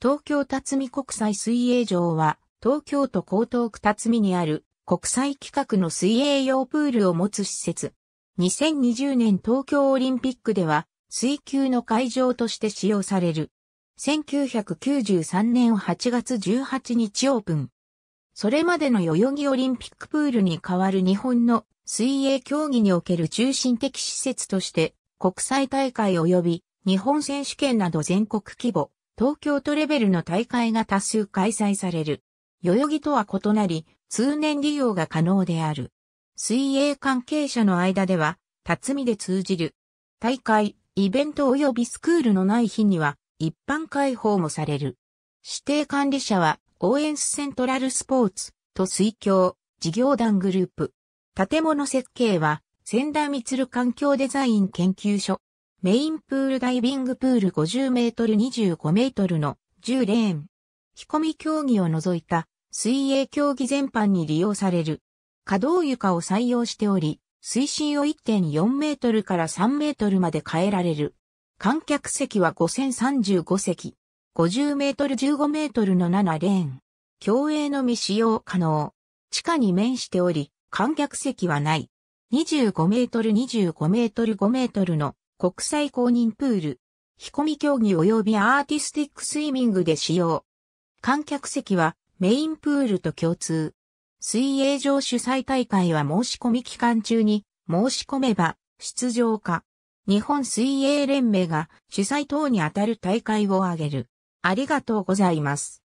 東京辰巳国際水泳場は、東京都江東区辰巳にある国際規格の水泳用プールを持つ施設。2020年東京オリンピックでは、水球の会場として使用される。1993年8月18日オープン。それまでの代々木オリンピックプールに代わる日本の水泳競技における中心的施設として、国際大会及び日本選手権など全国規模、東京都レベルの大会が多数開催される。代々木とは異なり、通年利用が可能である。水泳関係者の間では、辰巳で通じる。大会、イベント及びスクールのない日には、一般開放もされる。指定管理者は、応援セントラルスポーツと水郷事業団グループ。建物設計は、仙台光環境デザイン研究所。メインプールダイビングプール50メートル25メートルの10レーン。引込み競技を除いた水泳競技全般に利用される。可動床を採用しており、水深を1.4メートルから3メートルまで変えられる。観客席は5035席。50メートル15メートルの7レーン。競泳のみ使用可能。地下に面しており、観客席はない。25メートル25メートル5メートルの国際公認プール、引込み競技及びアーティスティックスイミングで使用。観客席はメインプールと共通。水泳場主催大会は申し込み期間中に申し込めば出場か。日本水泳連盟が主催等にあたる大会を挙げる。ありがとうございます。